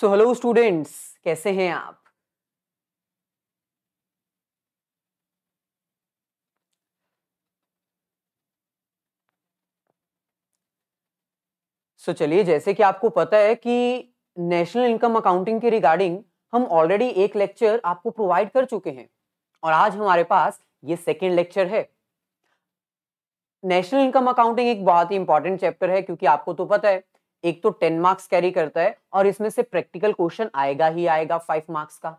So hello students कैसे हैं आप सो so, चलिए जैसे कि आपको पता है कि नेशनल इनकम अकाउंटिंग के रिगार्डिंग हम ऑलरेडी एक लेक्चर आपको प्रोवाइड कर चुके हैं और आज हमारे पास ये सेकेंड लेक्चर है नेशनल इनकम अकाउंटिंग एक बहुत ही इंपॉर्टेंट चैप्टर है क्योंकि आपको तो पता है एक तो टेन मार्क्स कैरी करता है और इसमें से प्रैक्टिकल क्वेश्चन आएगा ही आएगा फाइव मार्क्स का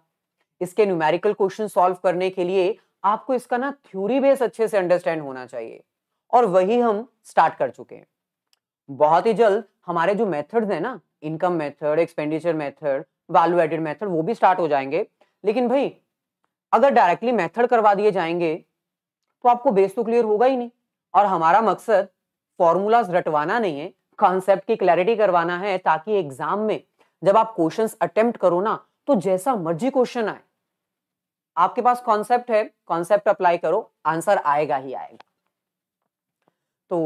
इसके न्यूमेरिकल क्वेश्चन सॉल्व करने के लिए आपको इसका ना थ्योरी बेस अच्छे से अंडरस्टैंड होना चाहिए और वही हम स्टार्ट कर चुके हैं बहुत ही जल्द हमारे जो मेथड्स हैं ना income method expenditure method value added method वो भी स्टार्ट हो जाएंगे लेकिन भाई अगर डायरेक्टली मेथड करवा दिए जाएंगे तो आपको बेस तो क्लियर होगा ही नहीं और हमारा मकसद फॉर्मूलाज रटवाना नहीं है कॉन्सेप्ट की क्लैरिटी करवाना है ताकि एग्जाम में जब आप क्वेश्चंस अटेम्प्ट करो ना तो जैसा मर्जी क्वेश्चन आए आपके पास कॉन्सेप्ट है कॉन्सेप्ट अप्लाई करो आंसर आएगा ही आएगा तो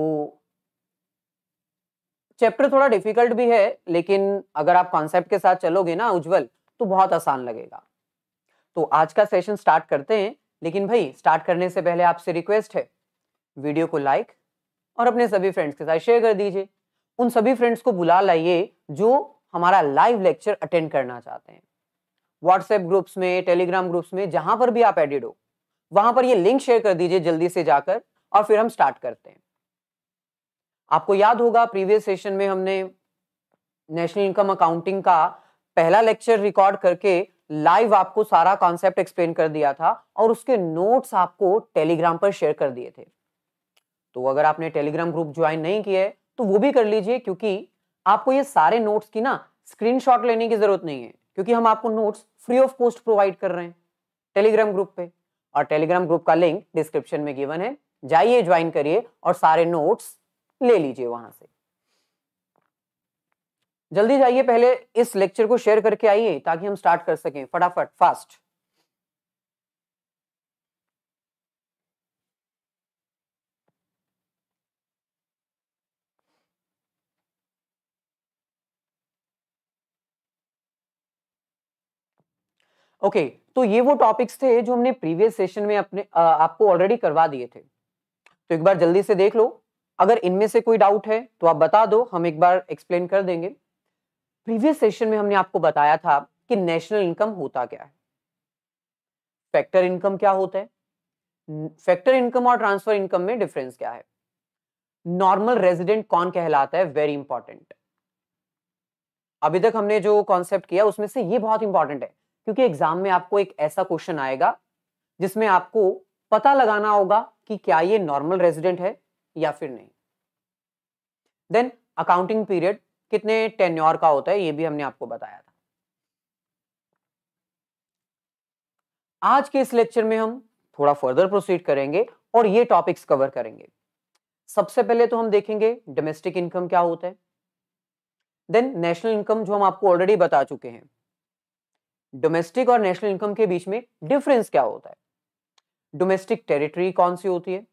चैप्टर थोड़ा डिफिकल्ट भी है लेकिन अगर आप कॉन्सेप्ट के साथ चलोगे ना उज्जवल तो बहुत आसान लगेगा तो आज का सेशन स्टार्ट करते हैं लेकिन भाई स्टार्ट करने से पहले आपसे रिक्वेस्ट है वीडियो को लाइक और अपने सभी फ्रेंड्स के साथ शेयर कर दीजिए उन सभी फ्रेंड्स को बुला लाइए जो हमारा लाइव लेक्चर अटेंड करना चाहते हैं व्हाट्सएप ग्रुप्स में टेलीग्राम ग्रुप्स में जहां पर भी आप एडिड हो वहां पर ये लिंक शेयर कर दीजिए जल्दी से जाकर और फिर हम स्टार्ट करते हैं आपको याद होगा प्रीवियस सेशन में हमने नेशनल इनकम अकाउंटिंग का पहला लेक्चर रिकॉर्ड करके लाइव आपको सारा कॉन्सेप्ट एक्सप्लेन कर दिया था और उसके नोट्स आपको टेलीग्राम पर शेयर कर दिए थे तो अगर आपने टेलीग्राम ग्रुप ज्वाइन नहीं किया है तो वो भी कर लीजिए क्योंकि आपको ये सारे नोट्स की ना स्क्रीनशॉट लेने की जरूरत नहीं है क्योंकि हम आपको notes free of cost provide कर रहे हैं टेलीग्राम ग्रुप पे और टेलीग्राम ग्रुप का लिंक डिस्क्रिप्शन में गिवन है जाइए ज्वाइन करिए और सारे नोट्स ले लीजिए वहां से जल्दी जाइए पहले इस लेक्चर को शेयर करके आइए ताकि हम स्टार्ट कर सकें फटाफट फास्ट ओके okay, तो ये वो टॉपिक्स थे जो हमने प्रीवियस सेशन में अपने आ, आपको ऑलरेडी करवा दिए थे तो एक बार जल्दी से देख लो अगर इनमें से कोई डाउट है तो आप बता दो हम एक बार एक्सप्लेन कर देंगे प्रीवियस सेशन में हमने आपको बताया था कि नेशनल इनकम होता क्या है फैक्टर इनकम क्या होता है फैक्टर इनकम और ट्रांसफर इनकम में डिफरेंस क्या है नॉर्मल रेजिडेंट कौन कहलाता है वेरी इंपॉर्टेंट अभी तक हमने जो कॉन्सेप्ट किया उसमें से ये बहुत इंपॉर्टेंट है क्योंकि एग्जाम में आपको एक ऐसा क्वेश्चन आएगा जिसमें आपको पता लगाना होगा कि क्या ये नॉर्मल रेजिडेंट है या फिर नहीं देन अकाउंटिंग पीरियड कितने टेन्योर का होता है ये भी हमने आपको बताया था आज के इस लेक्चर में हम थोड़ा फर्दर प्रोसीड करेंगे और ये टॉपिक्स कवर करेंगे सबसे पहले तो हम देखेंगे डोमेस्टिक इनकम क्या होता है देन नेशनल इनकम जो हम आपको ऑलरेडी बता चुके हैं डोमेस्टिक और नेशनल इनकम के बीच में डिफरेंस क्या होता है डोमेस्टिक टेरिटरी कौन सी होती है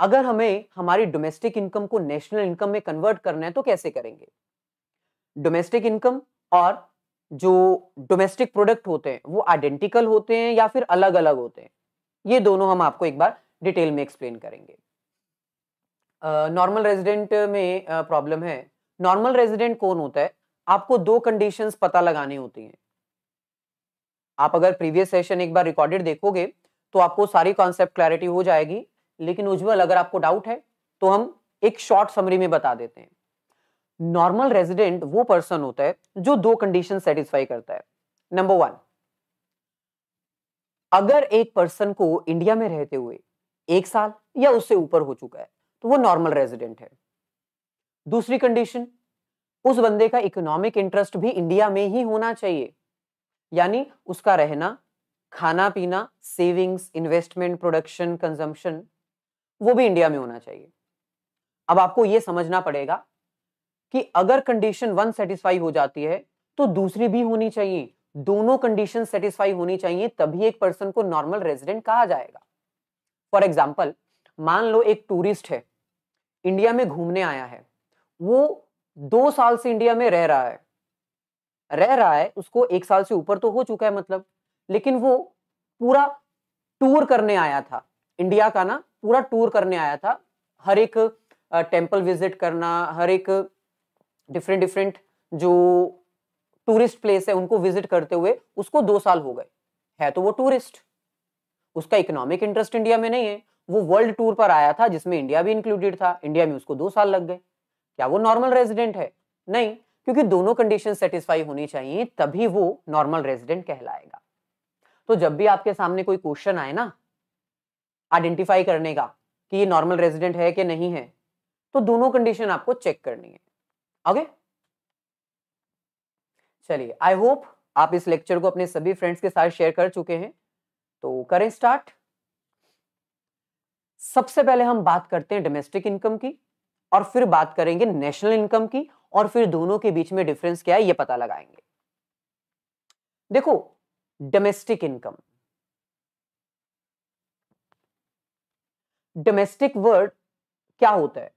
अगर हमें हमारी डोमेस्टिक इनकम को नेशनल इनकम में कन्वर्ट करना है तो कैसे करेंगे डोमेस्टिक इनकम और जो डोमेस्टिक प्रोडक्ट होते हैं वो आइडेंटिकल होते हैं या फिर अलग अलग होते हैं ये दोनों हम आपको एक बार डिटेल में एक्सप्लेन करेंगे नॉर्मल uh, रेजिडेंट में प्रॉब्लम uh, है नॉर्मल रेजिडेंट कौन होता है आपको दो कंडीशंस पता लगानी होती हैं आप अगर प्रीवियस सेशन एक बार रिकॉर्डेड देखोगे तो आपको सारी कॉन्सेप्ट क्लैरिटी हो जाएगी लेकिन उज्जवल अगर आपको डाउट है तो हम एक शॉर्ट समरी में बता देते हैं नॉर्मल रेजिडेंट वो पर्सन होता है जो दो कंडीशन सेटिस्फाई करता है नंबर वन अगर एक पर्सन को इंडिया में रहते हुए एक साल या उससे ऊपर हो चुका है तो वो नॉर्मल रेजिडेंट है दूसरी कंडीशन उस बंदे का इकोनॉमिक इंटरेस्ट भी इंडिया में ही होना चाहिए यानी उसका रहना खाना पीना सेविंग्स इन्वेस्टमेंट प्रोडक्शन कंजम्पशन वो भी इंडिया में होना चाहिए अब आपको ये समझना पड़ेगा कि अगर कंडीशन वन सेटिस्फाई हो जाती है तो दूसरी भी होनी चाहिए दोनों कंडीशन सेटिस्फाई होनी चाहिए तभी एक पर्सन को नॉर्मल रेजिडेंट कहा जाएगा फॉर एग्जाम्पल मान लो एक टूरिस्ट है इंडिया में घूमने आया है वो दो साल से इंडिया में रह रहा है रह रहा है उसको एक साल से ऊपर तो हो चुका है मतलब लेकिन वो पूरा टूर करने आया था इंडिया का ना पूरा टूर करने आया था हर एक टेम्पल विजिट करना हर एक डिफरेंट डिफरेंट जो टूरिस्ट प्लेस है उनको विजिट करते हुए उसको दो साल हो गए है तो वो टूरिस्ट उसका इकोनॉमिक इंटरेस्ट इंडिया में नहीं है वो वर्ल्ड टूर पर आया था जिसमें इंडिया भी इंक्लूडेड था इंडिया में उसको दो साल लग गए क्या वो नॉर्मल रेजिडेंट है नहीं क्योंकि दोनों कंडीशन सेटिस्फाई होनी चाहिए तभी वो नॉर्मल रेजिडेंट कहलाएगा तो जब भी आपके सामने कोई क्वेश्चन आए ना आइडेंटिफाई करने का कि ये नॉर्मल रेजिडेंट है कि नहीं है तो दोनों कंडीशन आपको चेक करनी है ओके चलिए आई होप आप इस लेक्चर को अपने सभी फ्रेंड्स के साथ शेयर कर चुके हैं तो करें स्टार्ट सबसे पहले हम बात करते हैं डोमेस्टिक इनकम की और फिर बात करेंगे नेशनल इनकम की और फिर दोनों के बीच में डिफरेंस क्या है ये पता लगाएंगे देखो डोमेस्टिक इनकम डोमेस्टिक वर्ड क्या होता है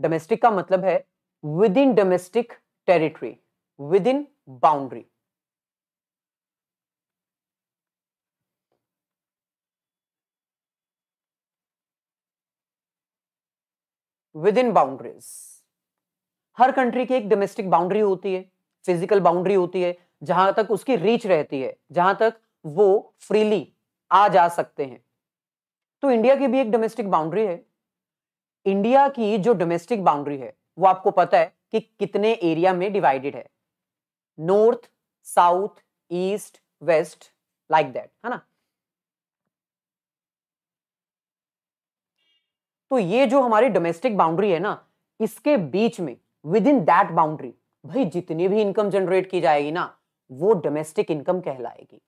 डोमेस्टिक का मतलब है within domestic territory within boundary within boundaries हर कंट्री की एक डोमेस्टिक बाउंड्री होती है फिजिकल बाउंड्री होती है जहां तक उसकी रीच रहती है जहां तक वो फ्रीली आ जा सकते हैं तो इंडिया की भी एक डोमेस्टिक बाउंड्री है इंडिया की जो डोमेस्टिक बाउंड्री है वो आपको पता है कि कितने एरिया में डिवाइडेड है north south east west like that है ना तो ये जो हमारी डोमेस्टिक बाउंड्री है ना इसके बीच में विद इन दैट बाउंड्री भाई जितनी भी इनकम जनरेट की जाएगी ना वो डोमेस्टिक इनकम कहलाएगी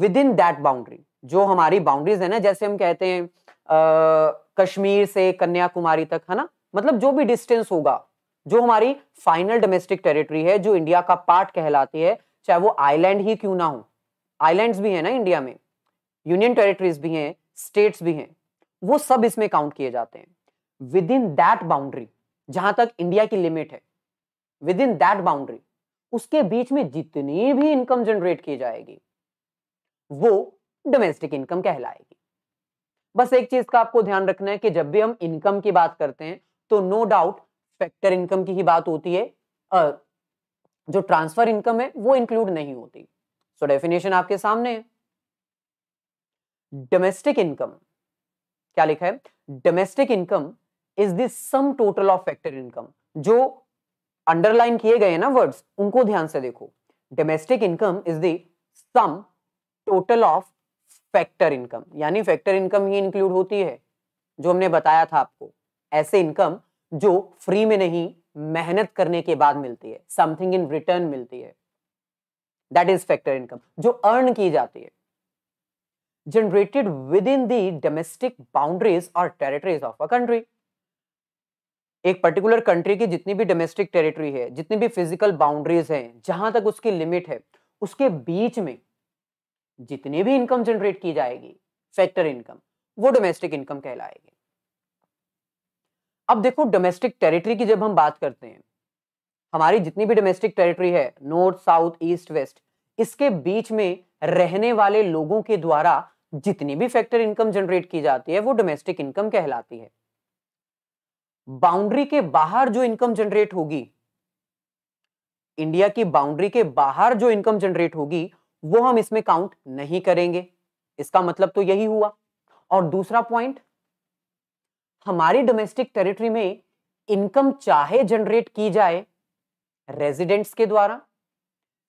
विद इन दैट बाउंड्री जो हमारी बाउंड्रीज है ना जैसे हम कहते हैं आ, कश्मीर से कन्याकुमारी तक है ना मतलब जो भी डिस्टेंस होगा जो हमारी फाइनल डोमेस्टिक टेरिटरी है जो इंडिया का पार्ट कहलाती है चाहे वो आइलैंड ही क्यों ना हो आइलैंड्स भी है ना इंडिया में यूनियन टेरिटरीज भी हैं स्टेट्स भी हैं वो सब इसमें काउंट किए जाते हैं विद इन दैट बाउंड्री जहां तक इंडिया की लिमिट है विद इन दैट बाउंड्री उसके बीच में जितनी भी इनकम जनरेट की जाएगी वो डोमेस्टिक इनकम कहलाएगी बस एक चीज का आपको ध्यान रखना है कि जब भी हम इनकम की बात करते हैं तो नो डाउट फैक्टर इनकम की ही बात होती है और जो ट्रांसफर इनकम है वो इंक्लूड नहीं होती सो so, डेफिनेशन आपके सामने है डोमेस्टिक इनकम क्या लिखा है domestic income is this sum total of factor income जो अंडरलाइन किए गए हैं ना वर्ड्स उनको ध्यान से देखो domestic income is the sum total of factor income यानी फैक्टर इनकम ही इंक्लूड होती है जो हमने बताया था आपको ऐसे इनकम जो फ्री में नहीं मेहनत करने के बाद मिलती है समथिंग इन रिटर्न मिलती है दैट इज फैक्टर इनकम जो अर्न की जाती है generated within the domestic boundaries और टेरिटरीज ऑफ अ कंट्री एक पर्टिकुलर कंट्री की जितनी भी डोमेस्टिक टेरिटरी है जितनी भी फिजिकल बाउंड्रीज हैं जहां तक उसकी लिमिट है उसके बीच में जितनी भी इनकम जनरेट की जाएगी फैक्टर इनकम वो डोमेस्टिक इनकम कहलाएगी अब देखो डोमेस्टिक टेरिटरी की जब हम बात करते हैं हमारी जितनी भी डोमेस्टिक टेरिटरी है नॉर्थ साउथ ईस्ट वेस्ट इसके बीच में रहने वाले लोगों के द्वारा जितनी भी फैक्टर इनकम जनरेट की जाती है वो डोमेस्टिक इनकम कहलाती है बाउंड्री के बाहर जो इनकम जनरेट होगी इंडिया की बाउंड्री के बाहर जो इनकम जनरेट होगी वो हम इसमें काउंट नहीं करेंगे इसका मतलब तो यही हुआ और दूसरा पॉइंट हमारी डोमेस्टिक टेरिटरी में इनकम चाहे जनरेट की जाए रेजिडेंट्स के द्वारा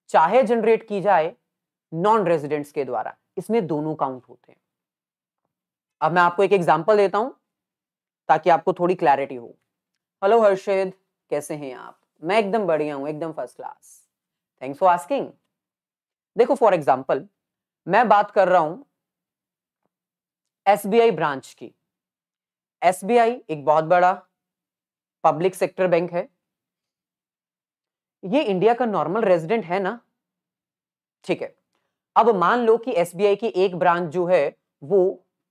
चाहे जनरेट की जाए नॉन रेजिडेंट्स के द्वारा इसमें दोनों काउंट होते हैं अब मैं आपको एक एग्जांपल देता हूं ताकि आपको थोड़ी क्लैरिटी हो हेलो हर्षिद कैसे हैं आप मैं एकदम बढ़िया हूँ एकदम first class thanks for asking देखो फॉर एग्जाम्पल मैं बात कर रहा हूँ एस ब्रांच की एस एक बहुत बड़ा पब्लिक सेक्टर बैंक है ये इंडिया का नॉर्मल रेजिडेंट है ना ठीक है अब मान लो कि एस की एक ब्रांच जो है वो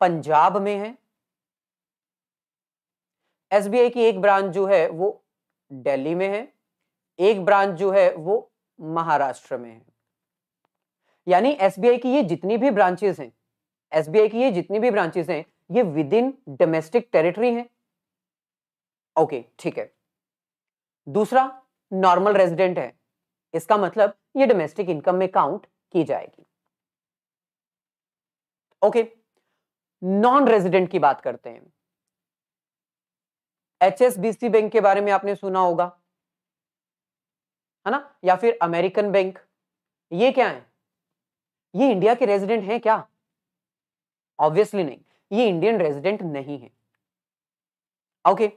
पंजाब में है एस की एक ब्रांच जो है वो दिल्ली में है एक ब्रांच जो है वो महाराष्ट्र में है यानी एसबीआई की ये जितनी भी ब्रांचेस हैं एस की ये जितनी भी ब्रांचेस हैं ये विद इन डोमेस्टिक टेरिटरी है ओके ठीक है दूसरा नॉर्मल रेजिडेंट है इसका मतलब ये डोमेस्टिक इनकम में काउंट की जाएगी ओके नॉन रेजिडेंट की बात करते हैं एचएसबीसी बैंक के बारे में आपने सुना होगा है ना या फिर अमेरिकन बैंक ये क्या है ये इंडिया के रेजिडेंट हैं क्या ऑब्वियसली नहीं ये इंडियन रेजिडेंट नहीं है ओके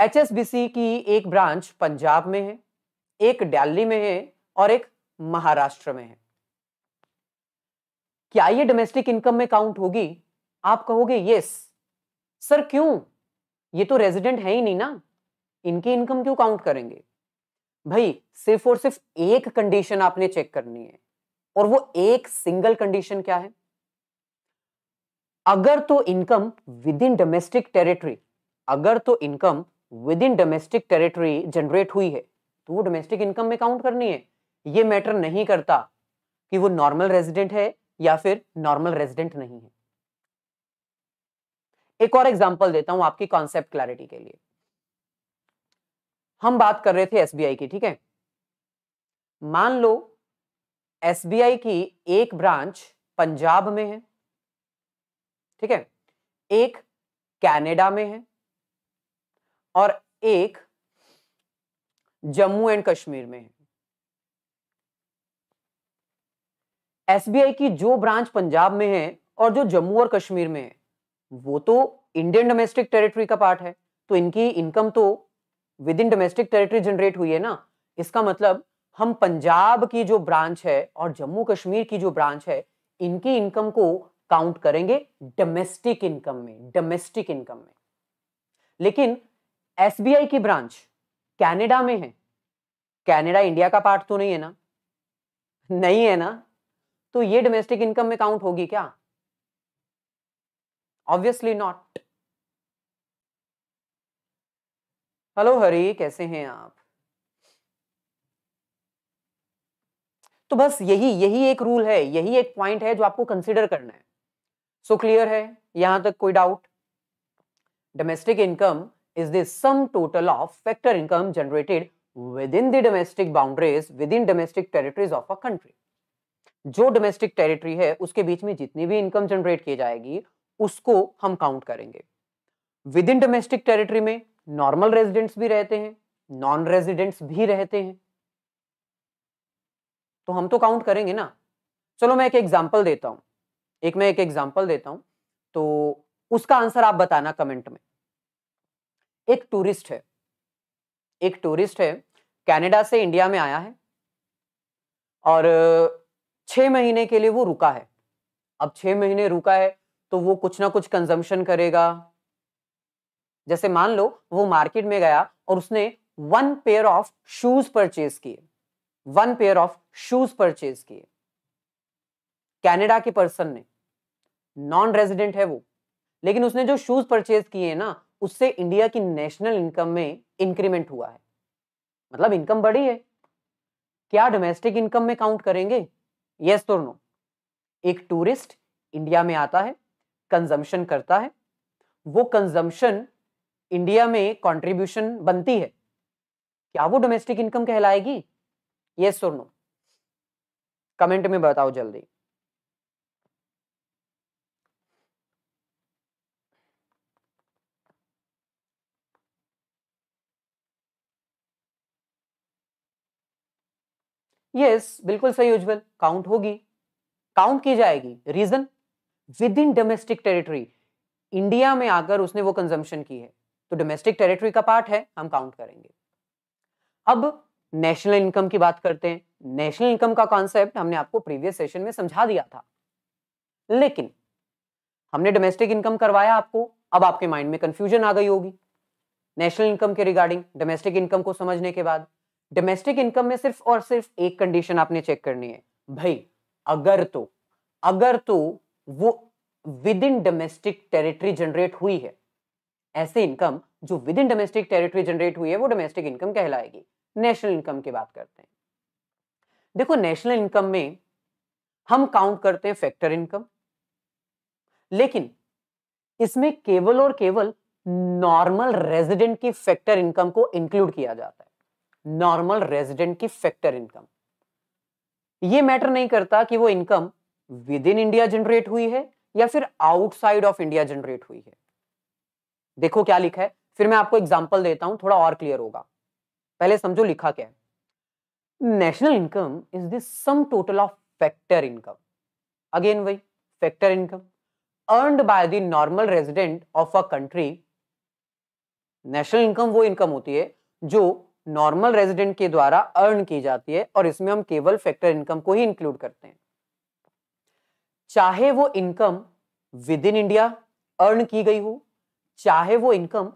एचएसबीसी की एक ब्रांच पंजाब में है एक दिल्ली में है और एक महाराष्ट्र में है क्या ये डोमेस्टिक इनकम में काउंट होगी आप कहोगे यस सर क्यों ये तो रेजिडेंट है ही नहीं ना इनकी इनकम क्यों काउंट करेंगे भाई सिर्फ और सिर्फ एक कंडीशन आपने चेक करनी है और वो एक सिंगल कंडीशन क्या है अगर तो income within domestic territory अगर तो income within domestic territory generate हुई है तो वो डोमेस्टिक इनकम में काउंट करनी है ये मैटर नहीं करता कि वो नॉर्मल रेजिडेंट है या फिर नॉर्मल रेजिडेंट नहीं है एक और एग्जाम्पल देता हूं आपकी कॉन्सेप्ट क्लैरिटी के लिए हम बात कर रहे थे एसबीआई की ठीक है मान लो एसबीआई की एक ब्रांच पंजाब में है ठीक है एक कनाडा में है और एक जम्मू एंड कश्मीर में है एसबीआई की जो ब्रांच पंजाब में है और जो जम्मू और कश्मीर में है वो तो इंडियन डोमेस्टिक टेरिटरी का पार्ट है तो इनकी इनकम तो within domestic territory generate हुई है ना इसका मतलब हम पंजाब की जो ब्रांच है और जम्मू कश्मीर की जो ब्रांच है इनकी इनकम को काउंट करेंगे डोमेस्टिक इनकम में डोमेस्टिक इनकम में लेकिन एसबीआई की ब्रांच कनाडा में है कनाडा इंडिया का पार्ट तो नहीं है ना नहीं है ना तो ये डोमेस्टिक इनकम में काउंट होगी क्या ऑब्वियसली नॉट हेलो हरी कैसे हैं आप तो बस यही यही एक रूल है यही एक पॉइंट है जो आपको कंसिडर करना है सो so क्लियर है यहां तक कोई doubt domestic income is the sum total of factor income generated within the domestic boundaries within domestic territories of a country जो डोमेस्टिक टेरिटरी है उसके बीच में जितनी भी इनकम जनरेट की जाएगी उसको हम काउंट करेंगे विद इन डोमेस्टिक टेरिटरी में नॉर्मल रेजिडेंट्स भी रहते हैं नॉन रेजिडेंट्स भी रहते हैं तो हम तो काउंट करेंगे ना चलो मैं एक एग्जाम्पल देता हूं एक मैं एक एग्जाम्पल देता हूं तो उसका आंसर आप बताना कमेंट में एक टूरिस्ट है एक टूरिस्ट है कनाडा से इंडिया में आया है और छह महीने के लिए वो रुका है अब छह महीने रुका है तो वो कुछ ना कुछ कंजम्पशन करेगा जैसे मान लो वो मार्केट में गया और उसने one pair of shoes purchase किए one pair of shoes purchase किए कैनेडा के पर्सन ने नॉन रेजिडेंट है वो लेकिन उसने जो शूज परचेज किए हैं ना उससे इंडिया की नेशनल इनकम में इंक्रीमेंट हुआ है मतलब इनकम बढ़ी है क्या डोमेस्टिक इनकम में काउंट करेंगे यस तो नो एक टूरिस्ट इंडिया में आता है कंजम्पशन करता है वो कंजम्पशन इंडिया में कंट्रीब्यूशन बनती है क्या वो डोमेस्टिक इनकम कहलाएगी ये सुन लो कमेंट में बताओ जल्दी यस yes, बिल्कुल सही उज्जवल काउंट होगी काउंट की जाएगी reason within domestic territory India में आकर उसने वो कंजम्पशन की है तो डोमेस्टिक टेरिटरी का पार्ट है हम काउंट करेंगे अब नेशनल इनकम की बात करते हैं नेशनल इनकम का कॉन्सेप्ट हमने आपको प्रीवियस सेशन में समझा दिया था लेकिन हमने डोमेस्टिक इनकम करवाया आपको अब आपके माइंड में कंफ्यूजन आ गई होगी नेशनल इनकम के रिगार्डिंग डोमेस्टिक इनकम को समझने के बाद डोमेस्टिक इनकम में सिर्फ और सिर्फ एक कंडीशन आपने चेक करनी है भाई अगर तो अगर तो वो within domestic territory generate हुई है ऐसे इनकम जो within domestic territory generate हुई है वो डोमेस्टिक इनकम कहलाएगी नेशनल इनकम की बात करते हैं देखो नेशनल इनकम में हम काउंट करते हैं फैक्टर इनकम लेकिन इसमें केवल और केवल नॉर्मल रेजिडेंट की फैक्टर इनकम को इंक्लूड किया जाता है नॉर्मल रेजिडेंट की फैक्टर इनकम ये मैटर नहीं करता कि वो income within India generate हुई है या फिर आउटसाइड ऑफ इंडिया जनरेट हुई है देखो क्या लिखा है फिर मैं आपको एग्जाम्पल देता हूं थोड़ा और क्लियर होगा पहले समझो लिखा क्या है national income is this sum total of factor income again वही factor income earn by the normal resident of a country national income वो इनकम होती है जो नॉर्मल रेजिडेंट के द्वारा अर्न की जाती है और इसमें हम केवल फैक्टर इनकम को ही इंक्लूड करते हैं चाहे वो income within India earn की गई हो चाहे वो इनकम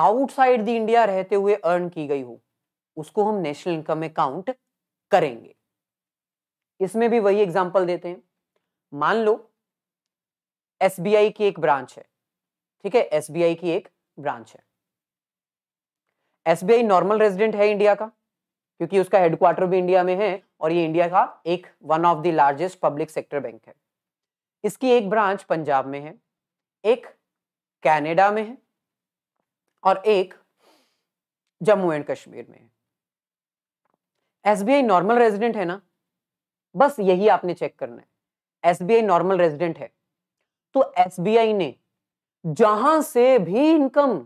आउटसाइड द इंडिया रहते हुए अर्न की गई हो उसको हम नेशनल इनकम में काउंट करेंगे इसमें भी वही एग्जाम्पल देते हैं मान लो एस की एक ब्रांच है ठीक है एस की एक ब्रांच है एस नॉर्मल रेजिडेंट है इंडिया का क्योंकि उसका हेडक्वार्टर भी इंडिया में है और ये इंडिया का एक one of the largest public sector bank है इसकी एक ब्रांच पंजाब में है एक कनाडा में है और एक जम्मू एंड कश्मीर में है आई नॉर्मल रेजिडेंट है ना बस यही आपने चेक करना है एसबीआई नॉर्मल रेजिडेंट है तो आई ने जहां से भी इनकम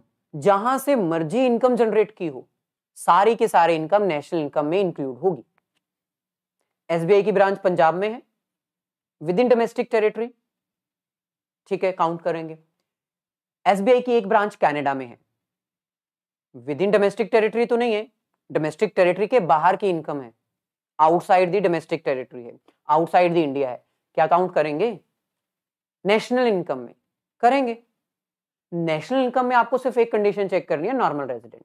जहां से मर्जी इनकम जनरेट की हो सारी के सारे इनकम नेशनल इनकम में इंक्लूड होगी आई की ब्रांच पंजाब में है विद इन डोमेस्टिक टेरिटरी ठीक है काउंट करेंगे एसबीआई की एक ब्रांच कनाडा में है विद इन डोमेस्टिक टेरिटरी तो नहीं है डोमेस्टिक टेरिटरी के बाहर की इनकम है आउटसाइड दी डोमेस्टिक टेरिटरी है आउटसाइड दी इंडिया है क्या काउंट करेंगे नेशनल इनकम में करेंगे नेशनल इनकम में आपको सिर्फ एक कंडीशन चेक करनी है नॉर्मल रेजिडेंट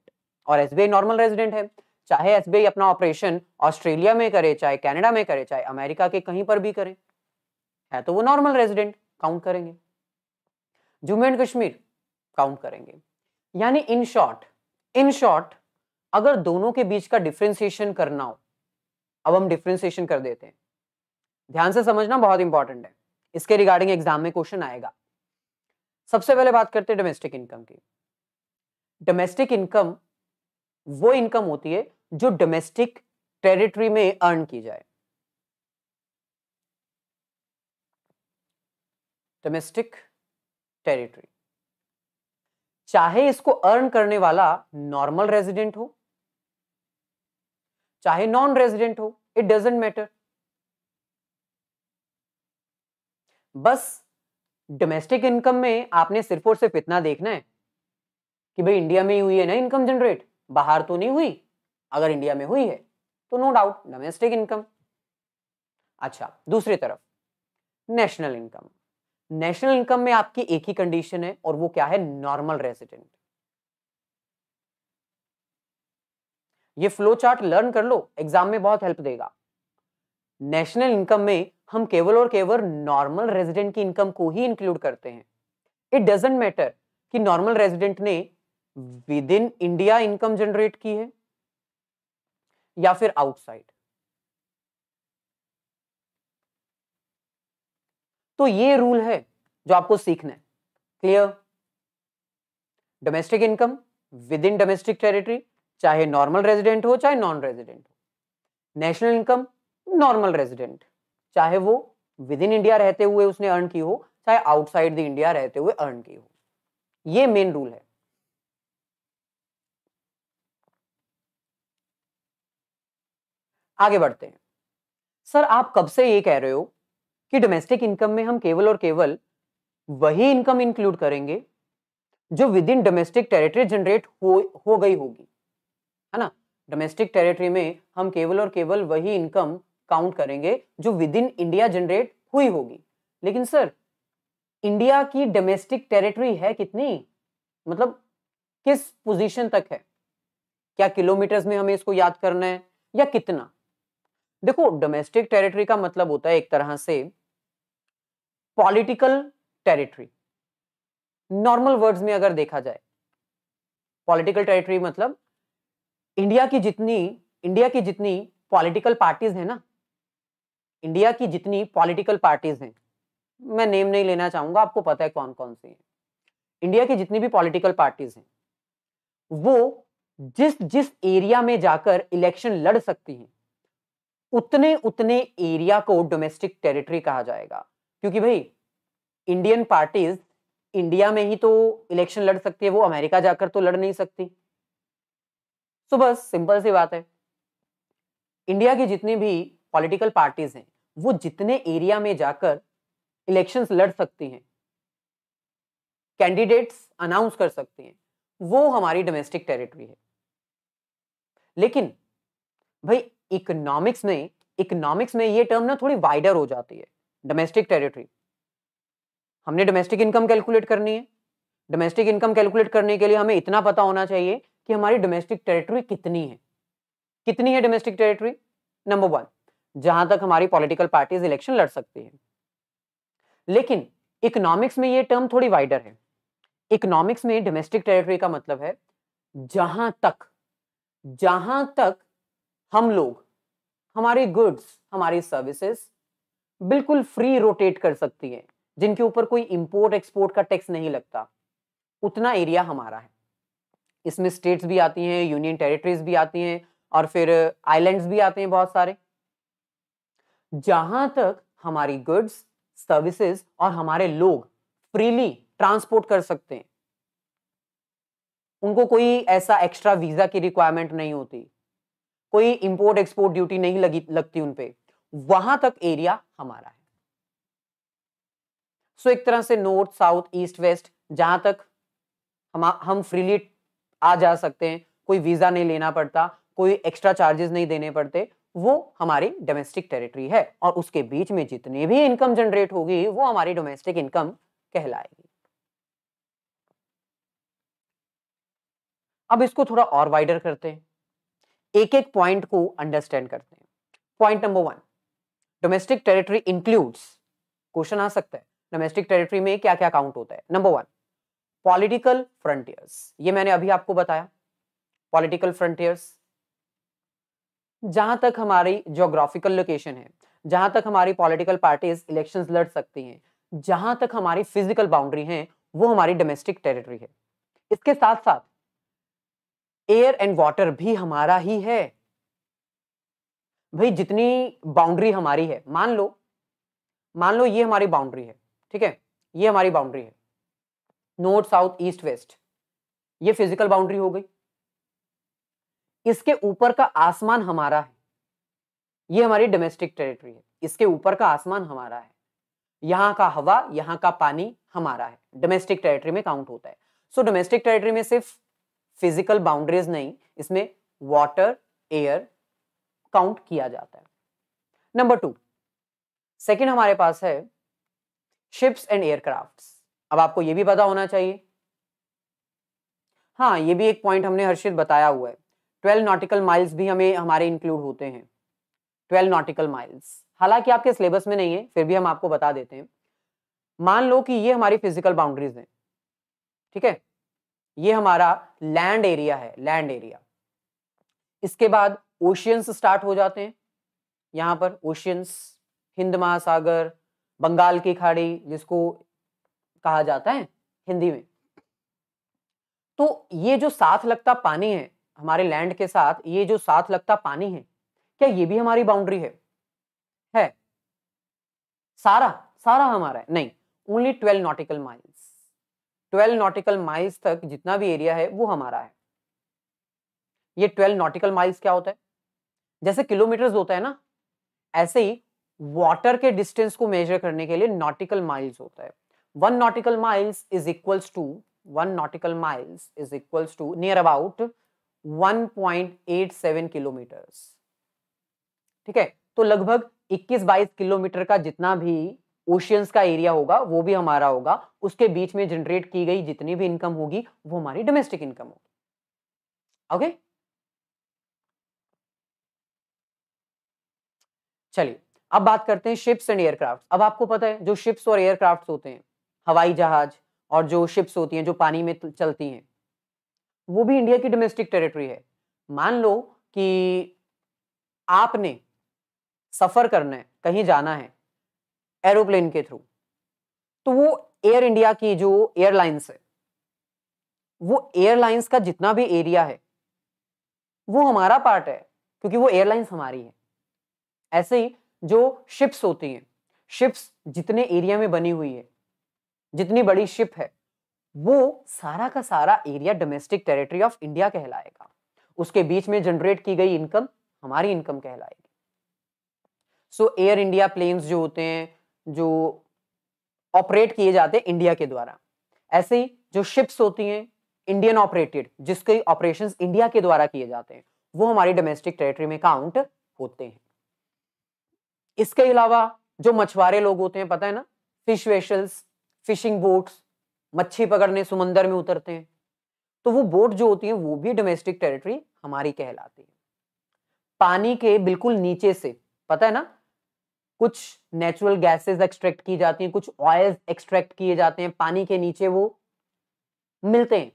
और एसबीआई नॉर्मल रेजिडेंट है चाहे एसबीआई अपना ऑपरेशन ऑस्ट्रेलिया में करे चाहे कनाडा में करे चाहे अमेरिका के कहीं पर भी करें है तो वो नॉर्मल रेजिडेंट काउंट करेंगे जम्मू एंड कश्मीर काउंट करेंगे यानी इन शॉर्ट इन शॉर्ट अगर दोनों के बीच का डिफ्रेंसिएशन करना हो अब हम डिफ्रेंसिएशन कर देते हैं ध्यान से समझना बहुत इंपॉर्टेंट है इसके रिगार्डिंग एग्जाम में क्वेश्चन आएगा सबसे पहले बात करते हैं डोमेस्टिक इनकम की डोमेस्टिक इनकम वो इनकम होती है जो डोमेस्टिक टेरिटरी में अर्न की जाए डोमेस्टिक टेरिटरी चाहे इसको अर्न करने वाला नॉर्मल रेजिडेंट हो चाहे नॉन रेजिडेंट हो इट डजेंट मैटर बस डोमेस्टिक इनकम में आपने सिर्फ और सिर्फ इतना देखना है कि भाई इंडिया में ही हुई है ना इनकम जनरेट बाहर तो नहीं हुई अगर इंडिया में हुई है तो नो डाउट डोमेस्टिक इनकम अच्छा दूसरी तरफ नेशनल इनकम नेशनल इनकम में आपकी एक ही कंडीशन है और वो क्या है नॉर्मल रेसिडेंट ये फ्लो चार्ट लर्न कर लो एग्जाम में बहुत हेल्प देगा नेशनल इनकम में हम केवल और केवल नॉर्मल रेजिडेंट की इनकम को ही इंक्लूड करते हैं इट डजेंट मैटर कि नॉर्मल रेजिडेंट ने within India income generate की है या फिर आउटसाइड तो ये रूल है जो आपको सीखना है clear domestic income within domestic territory चाहे नॉर्मल रेजिडेंट हो चाहे नॉन रेजिडेंट हो नेशनल इनकम नॉर्मल रेजिडेंट चाहे वो विद इन इंडिया रहते हुए उसने अर्न की हो चाहे आउटसाइड द इंडिया रहते हुए अर्न की हो ये मेन रूल है आगे बढ़ते हैं सर आप कब से ये कह रहे हो कि डोमेस्टिक इनकम में हम केवल और केवल वही इनकम इंक्लूड करेंगे जो within domestic territory generate हो हो गई होगी है ना डोमेस्टिक टेरिटरी में हम केवल और केवल वही इनकम काउंट करेंगे जो विद इन इंडिया जनरेट हुई होगी लेकिन सर इंडिया की डोमेस्टिक टेरिटरी है कितनी मतलब किस पोजीशन तक है क्या किलोमीटर्स में हमें इसको याद करना है या कितना देखो डोमेस्टिक टेरिटरी का मतलब होता है एक तरह से पॉलिटिकल टेरिटरी नॉर्मल वर्ड्स में अगर देखा जाए पॉलिटिकल टेरिटरी मतलब इंडिया की जितनी इंडिया की जितनी पॉलिटिकल पार्टीज हैं ना इंडिया की जितनी पॉलिटिकल पार्टीज हैं मैं नेम नहीं लेना चाहूंगा आपको पता है कौन कौन सी हैं इंडिया की जितनी भी पॉलिटिकल पार्टीज हैं वो जिस जिस एरिया में जाकर इलेक्शन लड़ सकती हैं उतने उतने एरिया को डोमेस्टिक टेरिटरी कहा जाएगा क्योंकि भाई इंडियन पार्टीज इंडिया में ही तो इलेक्शन लड़ सकती है वो अमेरिका जाकर तो लड़ नहीं सकती सो बस सिंपल सी बात है इंडिया की जितनी भी पॉलिटिकल पार्टीज हैं वो जितने एरिया में जाकर इलेक्शंस लड़ सकती हैं कैंडिडेट्स अनाउंस कर सकती हैं वो हमारी डोमेस्टिक टेरिटरी है लेकिन भाई इकोनॉमिक्स में इकोनॉमिक्स में ये टर्म ना थोड़ी वाइडर हो जाती है डोमेस्टिक टेरिटरी हमने डोमेस्टिक इनकम कैलकुलेट करनी है डोमेस्टिक इनकम कैलकुलेट करने के लिए हमें इतना पता होना चाहिए कि हमारी डोमेस्टिक टेरिटरी कितनी है कितनी है डोमेस्टिक टेरिटरी नंबर वन जहां तक हमारी पॉलिटिकल पार्टीज इलेक्शन लड़ सकती है लेकिन इकोनॉमिक्स में ये टर्म थोड़ी वाइडर है इकोनॉमिक्स में डोमेस्टिक टेरिटरी का मतलब है जहां तक जहां तक हम लोग हमारी गुड्स हमारी सर्विसेज बिल्कुल फ्री रोटेट कर सकती है जिनके ऊपर कोई इंपोर्ट एक्सपोर्ट का टैक्स नहीं लगता उतना एरिया हमारा है इसमें स्टेट्स भी आती हैं यूनियन टेरिटरीज भी आती हैं और फिर आइलैंड्स भी आते हैं बहुत सारे जहां तक हमारी गुड्स सर्विसेज और हमारे लोग फ्रीली ट्रांसपोर्ट कर सकते हैं उनको कोई ऐसा एक्स्ट्रा वीजा की रिक्वायरमेंट नहीं होती कोई इंपोर्ट एक्सपोर्ट ड्यूटी नहीं लगी लगती उनपे वहां तक एरिया हमारा है सो so, एक तरह से नॉर्थ साउथ ईस्ट वेस्ट जहां तक हम हम फ्रीली आ जा सकते हैं कोई वीजा नहीं लेना पड़ता कोई एक्स्ट्रा चार्जेस नहीं देने पड़ते वो हमारी डोमेस्टिक टेरिटरी है और उसके बीच में जितने भी इनकम जनरेट होगी वो हमारी डोमेस्टिक इनकम कहलाएगी अब इसको थोड़ा और वाइडर करते हैं एक एक पॉइंट को अंडरस्टैंड करते हैं point number one domestic territory includes question आ सकता है डोमेस्टिक टेरिटरी में क्या क्या काउंट होता है नंबर वन पॉलिटिकल फ्रंटियर्स ये मैंने अभी आपको बताया पॉलिटिकल फ्रंटियर्स जहां तक हमारी जोग्राफिकल लोकेशन है जहां तक हमारी पॉलिटिकल पार्टीज इलेक्शन लड़ सकती हैं जहां तक हमारी फिजिकल बाउंड्री है वो हमारी डोमेस्टिक टेरिटरी है इसके साथ साथ एयर एंड वाटर भी हमारा ही है भाई जितनी बाउंड्री हमारी है मान लो मान लो ये हमारी बाउंड्री है ठीक है ये हमारी बाउंड्री है नॉर्थ साउथ ईस्ट वेस्ट ये फिजिकल बाउंड्री हो गई इसके ऊपर का आसमान हमारा है ये हमारी डोमेस्टिक टेरिटरी है इसके ऊपर का आसमान हमारा है यहां का हवा यहां का पानी हमारा है डोमेस्टिक टेरिटरी में काउंट होता है सो डोमेस्टिक टेरिटरी में सिर्फ फिजिकल बाउंड्रीज नहीं इसमें वाटर एयर काउंट किया जाता है नंबर टू सेकेंड हमारे पास है शिप्स एंड एयरक्राफ्ट अब आपको यह भी पता होना चाहिए हाँ ये भी एक पॉइंट हमने हर्षित बताया हुआ है ट्वेल्व नॉटिकल माइल्स भी हमें हमारे इंक्लूड होते हैं ट्वेल्व नॉटिकल माइल्स हालांकि आपके सिलेबस में नहीं है फिर भी हम आपको बता देते हैं मान लो कि ये हमारी फिजिकल बाउंड्रीज हैं ठीक है ये हमारा लैंड एरिया है लैंड एरिया इसके बाद ओशियंस स्टार्ट हो जाते हैं यहाँ पर ओशियंस हिंद महासागर बंगाल की खाड़ी जिसको कहा जाता है हिंदी में तो ये जो साथ लगता पानी है हमारे लैंड के साथ ये जो साथ लगता पानी है क्या ये भी हमारी बाउंड्री है है सारा सारा हमारा है नहीं only twelve nautical miles twelve nautical miles तक जितना भी एरिया है वो हमारा है ये ट्वेल्व नॉटिकल माइल्स क्या होता है जैसे किलोमीटर्स होता है ना ऐसे ही वाटर के डिस्टेंस को मेजर करने के लिए नॉटिकल माइल्स होता है one nautical miles is equals to one nautical miles is equals to near about 1.87 kilometre ठीक है तो लगभग 21-22 किलोमीटर का जितना भी ओशियंस का एरिया होगा वो भी हमारा होगा उसके बीच में जनरेट की गई जितनी भी इनकम होगी वो हमारी डोमेस्टिक इनकम होगी ओके okay? चलिए अब बात करते हैं शिप्स एंड एयरक्राफ्ट अब आपको पता है जो शिप्स और एयरक्राफ्ट होते हैं हवाई जहाज और जो शिप्स होती हैं जो पानी में चलती हैं वो भी इंडिया की डोमेस्टिक टेरिटरी है मान लो कि आपने सफ़र करना है कहीं जाना है एरोप्लेन के थ्रू तो वो एयर इंडिया की जो एयरलाइंस है वो एयरलाइंस का जितना भी एरिया है वो हमारा पार्ट है क्योंकि वो एयरलाइंस हमारी है ऐसे ही जो शिप्स होती हैं शिप्स जितने एरिया में बनी हुई है जितनी बड़ी शिप है वो सारा का सारा area domestic territory of India कहलाएगा उसके बीच में जनरेट की गई इनकम हमारी इनकम कहलाएगी सो एयर इंडिया प्लेन्स जो होते हैं जो ऑपरेट किए जाते हैं इंडिया के द्वारा ऐसे ही जो शिप्स होती हैं इंडियन ऑपरेटेड जिसके ऑपरेशंस इंडिया के द्वारा किए जाते हैं वो हमारी डोमेस्टिक टेरिटरी में काउंट होते हैं इसके अलावा जो मछुआरे लोग होते हैं पता है ना फिश वेशल्स फिशिंग बोट्स मच्छी पकड़ने समुंदर में उतरते हैं तो वो बोट जो होती है वो भी डोमेस्टिक टेरिटरी हमारी कहलाती है पानी के बिल्कुल नीचे से पता है ना कुछ नेचुरल गैसेस एक्सट्रैक्ट की जाती हैं कुछ ऑयल्स एक्सट्रैक्ट किए जाते हैं पानी के नीचे वो मिलते हैं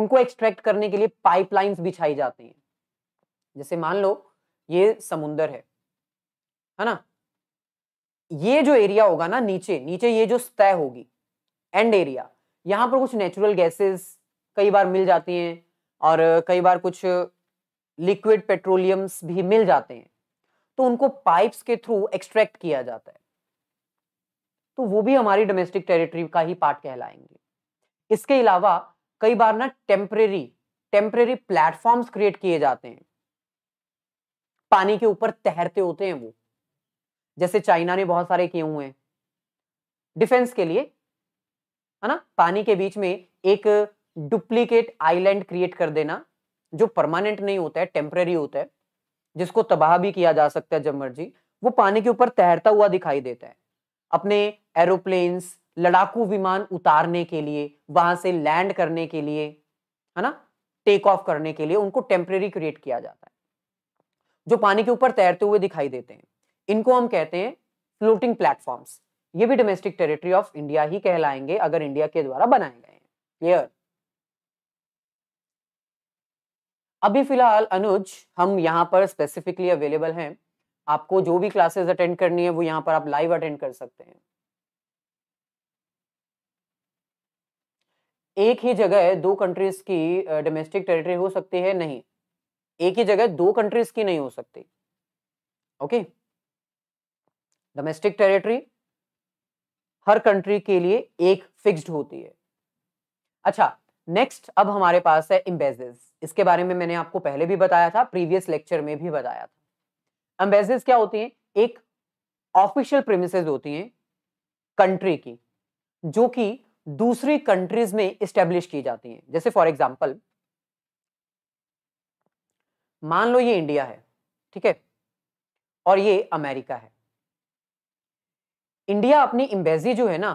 उनको एक्सट्रैक्ट करने के लिए पाइपलाइंस बिछाई जाती हैं जैसे मान लो ये समुंदर है है ना ये जो एरिया होगा ना नीचे नीचे ये जो तय होगी एंड एरिया यहाँ पर कुछ नेचुरल गैसेस कई बार मिल जाती हैं और कई बार कुछ लिक्विड पेट्रोलियम्स भी मिल जाते हैं तो उनको पाइप्स के थ्रू एक्सट्रैक्ट किया जाता है तो वो भी हमारी डोमेस्टिक टेरिटरी का ही पार्ट कहलाएंगे इसके अलावा कई बार ना टेम्परेरी टेम्परेरी प्लेटफॉर्म्स क्रिएट किए जाते हैं पानी के ऊपर तैरते होते हैं वो जैसे चाइना ने बहुत सारे किए हुए हैं डिफेंस के लिए है ना पानी के बीच में एक डुप्लीकेट आइलैंड क्रिएट कर देना जो परमानेंट नहीं होता है टेम्प्रेरी होता है जिसको तबाह भी किया जा सकता है जब मर्जी वो पानी के ऊपर तैरता हुआ दिखाई देता है अपने एरोप्लेन्स लड़ाकू विमान उतारने के लिए वहां से लैंड करने के लिए है ना टेक ऑफ करने के लिए उनको टेम्परेरी क्रिएट किया जाता है जो पानी के ऊपर तैरते हुए दिखाई देते हैं इनको हम कहते हैं फ्लोटिंग प्लेटफॉर्म्स ये भी डोमेस्टिक टेरिटरी ऑफ इंडिया ही कहलाएंगे अगर इंडिया के द्वारा बनाए गए हैं क्लियर अभी फिलहाल अनुज हम यहाँ पर स्पेसिफिकली अवेलेबल हैं आपको जो भी क्लासेस अटेंड करनी है वो यहाँ पर आप लाइव अटेंड कर सकते हैं एक ही जगह दो कंट्रीज की डोमेस्टिक टेरिटरी हो सकती है नहीं एक ही जगह दो कंट्रीज की नहीं हो सकती ओके okay? डोमेस्टिक टेरिटरी हर कंट्री के लिए एक फिक्स्ड होती है अच्छा नेक्स्ट अब हमारे पास है एम्बेजेस इसके बारे में मैंने आपको पहले भी बताया था प्रीवियस लेक्चर में भी बताया था एम्बेजेस क्या होती हैं एक ऑफिशियल प्रेमिसेज होती हैं कंट्री की जो कि दूसरी कंट्रीज में इस्टेब्लिश की जाती हैं जैसे फॉर एग्जाम्पल मान लो ये इंडिया है ठीक है और ये अमेरिका है इंडिया अपनी एम्बेसी जो है ना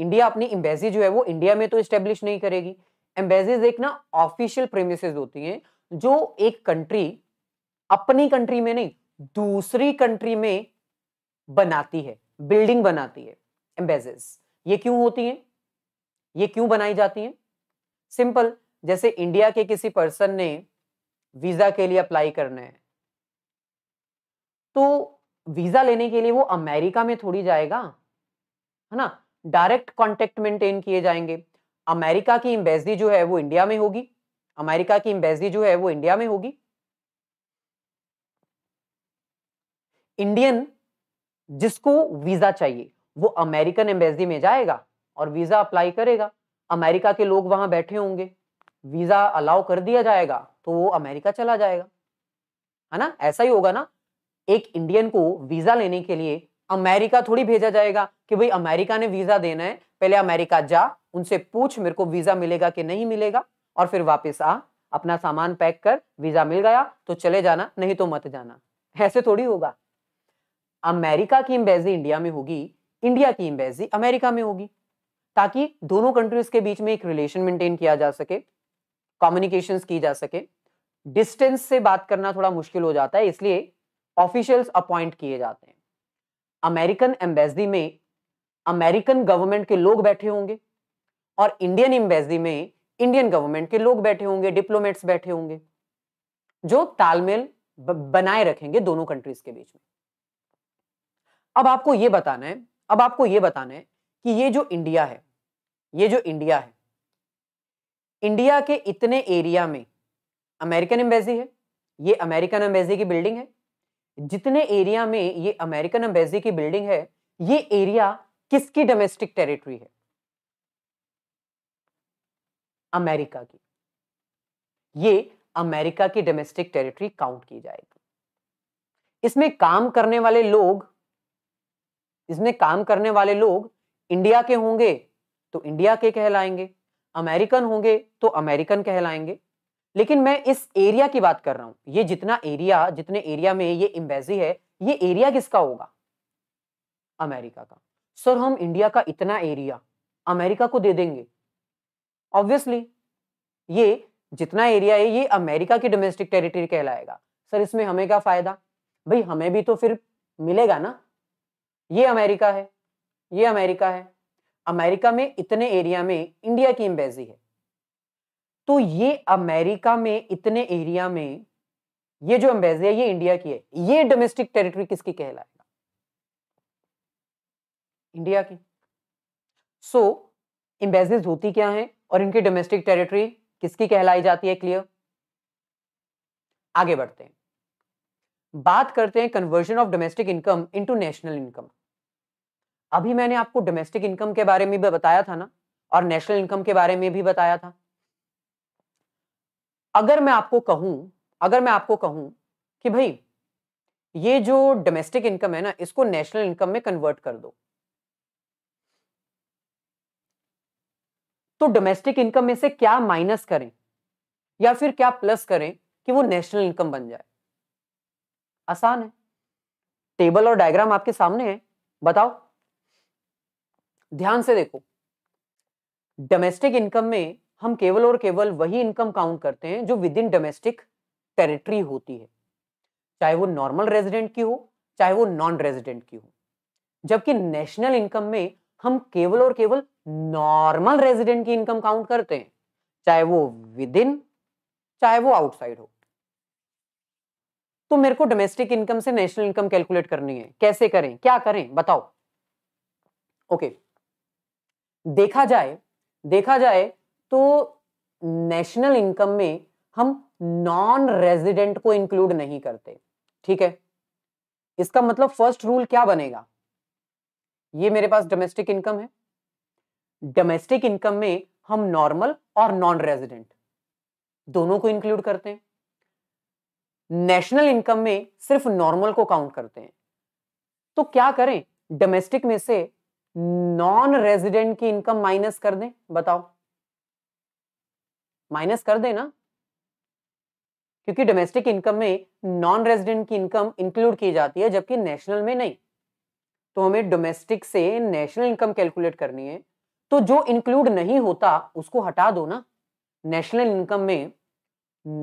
इंडिया अपनी एम्बेसी जो है वो इंडिया में तो स्टेब्लिश नहीं करेगी एम्बेसीज एक ना ऑफिशियल प्रेमिस होती हैं जो एक कंट्री अपनी कंट्री में नहीं दूसरी कंट्री में बनाती है बिल्डिंग बनाती है एम्बेसीज ये क्यों होती हैं ये क्यों बनाई जाती हैं सिंपल जैसे इंडिया के किसी पर्सन ने वीजा के लिए अप्लाई करना है तो वीजा लेने के लिए वो अमेरिका में थोड़ी जाएगा है ना डायरेक्ट कॉन्टेक्ट मेंटेन किए जाएंगे अमेरिका की एम्बेसडी जो है वो इंडिया में होगी अमेरिका की एम्बेसडी जो है वो इंडिया में होगी इंडियन जिसको वीजा चाहिए वो अमेरिकन एम्बेसडी में जाएगा और वीजा अप्लाई करेगा अमेरिका के लोग वहां बैठे होंगे वीजा अलाउ कर दिया जाएगा तो वो अमेरिका चला जाएगा है ना ऐसा ही होगा ना एक इंडियन को वीजा लेने के लिए अमेरिका थोड़ी भेजा जाएगा कि भाई अमेरिका ने वीजा देना है पहले अमेरिका जा उनसे पूछ मेरे को वीजा मिलेगा कि नहीं मिलेगा और फिर वापस आ अपना सामान पैक कर वीजा मिल गया तो चले जाना नहीं तो मत जाना ऐसे थोड़ी होगा अमेरिका की एम्बेजी इंडिया में होगी इंडिया की एम्बेजी अमेरिका में होगी ताकि दोनों कंट्रीज के बीच में एक रिलेशन मेंटेन किया जा सके कम्युनिकेशन की जा सके डिस्टेंस से बात करना थोड़ा मुश्किल हो जाता है इसलिए ऑफिशियल्स अपॉइंट किए जाते हैं अमेरिकन एम्बेसडी में अमेरिकन गवर्नमेंट के लोग बैठे होंगे और इंडियन एम्बेसडी में इंडियन गवर्नमेंट के लोग बैठे होंगे डिप्लोमेट्स बैठे होंगे जो तालमेल बनाए रखेंगे दोनों कंट्रीज के बीच में अब आपको ये बताना है अब आपको ये बताना है कि ये जो इंडिया है ये जो इंडिया है इंडिया के इतने एरिया में अमेरिकन एम्बेसी है ये अमेरिकन एम्बेसी की बिल्डिंग है जितने एरिया में ये अमेरिकन एम्बेसी की बिल्डिंग है ये एरिया किसकी डोमेस्टिक टेरिटरी है अमेरिका की ये अमेरिका की डोमेस्टिक टेरिटरी काउंट की जाएगी इसमें काम करने वाले लोग इसमें काम करने वाले लोग इंडिया के होंगे तो इंडिया के कहलाएंगे अमेरिकन होंगे तो अमेरिकन कहलाएंगे लेकिन मैं इस एरिया की बात कर रहा हूं ये जितना एरिया जितने एरिया में ये इम्बेजी है ये एरिया किसका होगा अमेरिका का सर हम इंडिया का इतना एरिया अमेरिका को दे देंगे ऑब्वियसली ये जितना एरिया है ये अमेरिका की डोमेस्टिक टेरिटरी कहलाएगा सर इसमें हमें क्या फायदा भाई हमें भी तो फिर मिलेगा ना ये अमेरिका है ये अमेरिका है अमेरिका में इतने एरिया में इंडिया की एम्बेजी है तो ये अमेरिका में इतने एरिया में ये जो एम्बेसी है ये इंडिया की है ये डोमेस्टिक टेरिटरी किसकी कहलाएगा इंडिया की सो so, एम्बेसीज होती क्या है और इनकी डोमेस्टिक टेरिटरी किसकी कहलाई जाती है क्लियर आगे बढ़ते हैं बात करते हैं conversion of domestic income into national income अभी मैंने आपको डोमेस्टिक इनकम के बारे में भी बताया था ना और नेशनल इनकम के बारे में भी बताया था अगर मैं आपको कहूं अगर मैं आपको कहूं कि भाई ये जो डोमेस्टिक इनकम है ना इसको नेशनल इनकम में कन्वर्ट कर दो तो डोमेस्टिक इनकम में से क्या माइनस करें या फिर क्या प्लस करें कि वो नेशनल इनकम बन जाए आसान है टेबल और डायग्राम आपके सामने है बताओ ध्यान से देखो डोमेस्टिक इनकम में हम केवल और केवल वही इनकम काउंट करते हैं जो विद इन डोमेस्टिक टेरिटरी होती है चाहे वो नॉर्मल रेजिडेंट की हो चाहे वो नॉन रेजिडेंट की हो जबकि नेशनल इनकम में हम केवल और केवल नॉर्मल रेजिडेंट की इनकम काउंट करते हैं चाहे वो विद इन चाहे वो आउटसाइड हो तो मेरे को डोमेस्टिक इनकम से नेशनल इनकम कैलकुलेट करनी है कैसे करें क्या करें बताओ ओके okay. देखा जाए देखा जाए तो नेशनल इनकम में हम नॉन रेजिडेंट को इंक्लूड नहीं करते ठीक है इसका मतलब फर्स्ट रूल क्या बनेगा ये मेरे पास डोमेस्टिक इनकम है डोमेस्टिक इनकम में हम नॉर्मल और नॉन रेजिडेंट दोनों को इंक्लूड करते हैं नेशनल इनकम में सिर्फ नॉर्मल को काउंट करते हैं तो क्या करें डोमेस्टिक में से नॉन रेजिडेंट की इनकम माइनस कर दें बताओ माइनस कर देना क्योंकि डोमेस्टिक इनकम में नॉन रेजिडेंट की इनकम इंक्लूड की जाती है जबकि नेशनल में नहीं तो हमें डोमेस्टिक से नेशनल इनकम कैलकुलेट करनी है तो जो इंक्लूड नहीं होता उसको हटा दो ना नेशनल इनकम में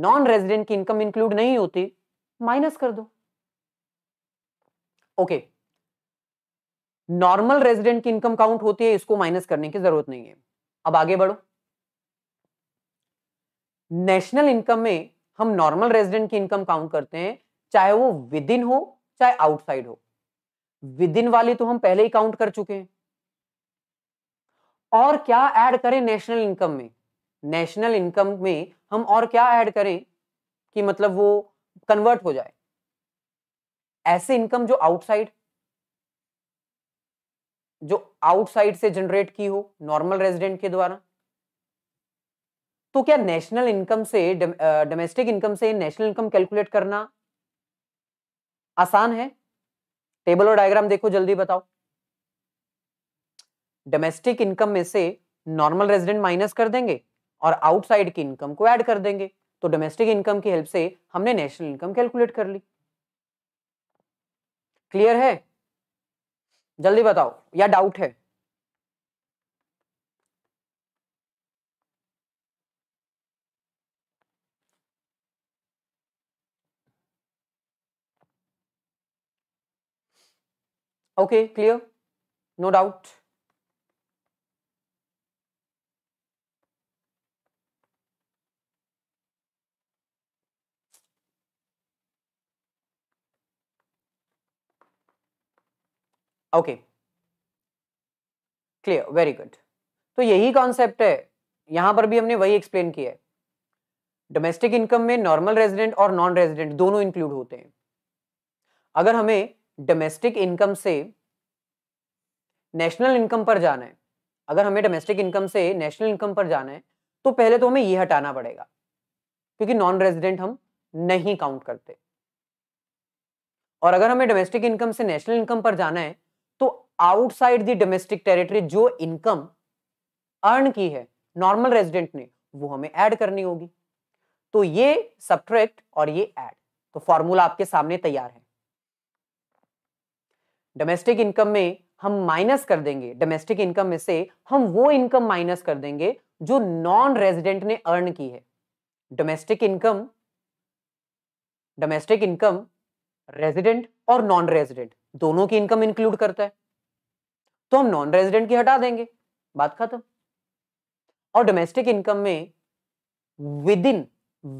नॉन रेजिडेंट की इनकम इंक्लूड नहीं होती माइनस कर दो ओके नॉर्मल रेजिडेंट की इनकम काउंट होती है इसको माइनस करने की जरूरत नहीं है अब आगे बढ़ो नेशनल इनकम में हम नॉर्मल रेजिडेंट की इनकम काउंट करते हैं चाहे वो विद इन हो चाहे आउटसाइड हो विद इन वाली तो हम पहले ही काउंट कर चुके हैं और क्या ऐड करें नेशनल इनकम में नेशनल इनकम में हम और क्या ऐड करें कि मतलब वो कन्वर्ट हो जाए ऐसे इनकम जो आउटसाइड जो आउटसाइड से जनरेट की हो नॉर्मल रेजिडेंट के द्वारा तो क्या नेशनल इनकम से डोमेस्टिक इनकम से नेशनल इनकम कैलकुलेट करना आसान है टेबल और डायग्राम देखो जल्दी बताओ डोमेस्टिक इनकम में से नॉर्मल रेजिडेंट माइनस कर देंगे और आउटसाइड की इनकम को ऐड कर देंगे तो डोमेस्टिक इनकम की हेल्प से हमने नेशनल इनकम कैलकुलेट कर ली क्लियर है जल्दी बताओ या डाउट है okay clear no doubt okay clear very good तो यही कॉन्सेप्ट है यहां पर भी हमने वही एक्सप्लेन किया है डोमेस्टिक इनकम में नॉर्मल रेजिडेंट और नॉन रेजिडेंट दोनों इंक्लूड होते हैं अगर हमें डोमेस्टिक इनकम से नेशनल इनकम पर जाना है अगर हमें डोमेस्टिक इनकम से नेशनल इनकम पर जाना है तो पहले तो हमें यह हटाना पड़ेगा क्योंकि नॉन रेजिडेंट हम नहीं काउंट करते और अगर हमें डोमेस्टिक इनकम से नेशनल इनकम पर जाना है तो आउटसाइड द डोमेस्टिक टेरिटरी जो इनकम अर्न की है नॉर्मल रेजिडेंट ने वो हमें ऐड करनी होगी तो ये सब्ट्रैक्ट और ये ऐड तो फॉर्मूला आपके सामने तैयार है डोमेस्टिक इनकम में हम माइनस कर देंगे डोमेस्टिक इनकम में से हम वो इनकम माइनस कर देंगे जो नॉन रेजिडेंट ने अर्न की है domestic income domestic income resident और नॉन रेजिडेंट दोनों की इनकम इंक्लूड करता है तो हम नॉन रेजिडेंट की हटा देंगे बात खत्म और डोमेस्टिक इनकम में within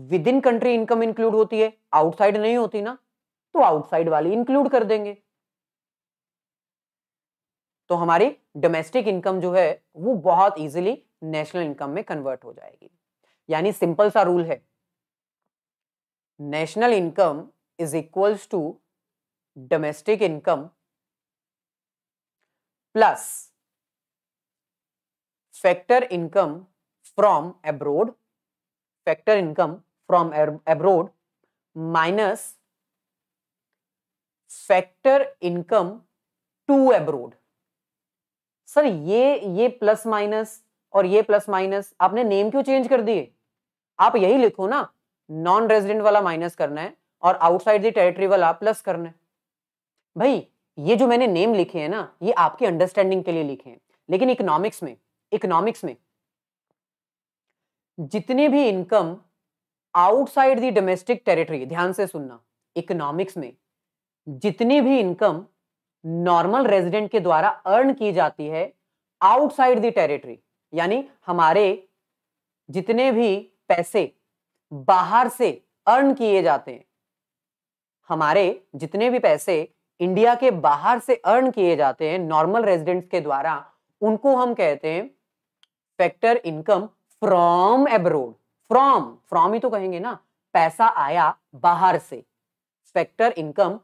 within country income include होती है आउटसाइड नहीं होती ना तो आउटसाइड वाली इंक्लूड कर देंगे तो हमारी डोमेस्टिक इनकम जो है वो बहुत इजीली नेशनल इनकम में कन्वर्ट हो जाएगी यानी सिंपल सा रूल है national income is equals to domestic income plus factor income from abroad factor income from abroad minus factor income to abroad sir ये ये प्लस माइनस और ये प्लस माइनस आपने नेम क्यों चेंज कर दिए आप यही लिखो ना नॉन रेजिडेंट वाला माइनस करना है और आउटसाइड द टेरिटरी वाला प्लस करना है भाई ये जो मैंने नेम लिखे हैं ना ये आपकी अंडरस्टैंडिंग के लिए लिखे हैं लेकिन इकोनॉमिक्स में इकोनॉमिक्स में जितनी भी income outside the domestic territory ध्यान से सुनना इकोनॉमिक्स में जितनी भी इनकम नॉर्मल रेजिडेंट के द्वारा अर्न की जाती है आउटसाइड दी टेरिटरी यानी हमारे जितने भी पैसे बाहर से अर्न किए जाते हैं हमारे जितने भी पैसे इंडिया के बाहर से अर्न किए जाते हैं नॉर्मल रेजिडेंट्स के द्वारा उनको हम कहते हैं factor income from abroad from from ही तो कहेंगे ना पैसा आया बाहर से फैक्टर इनकम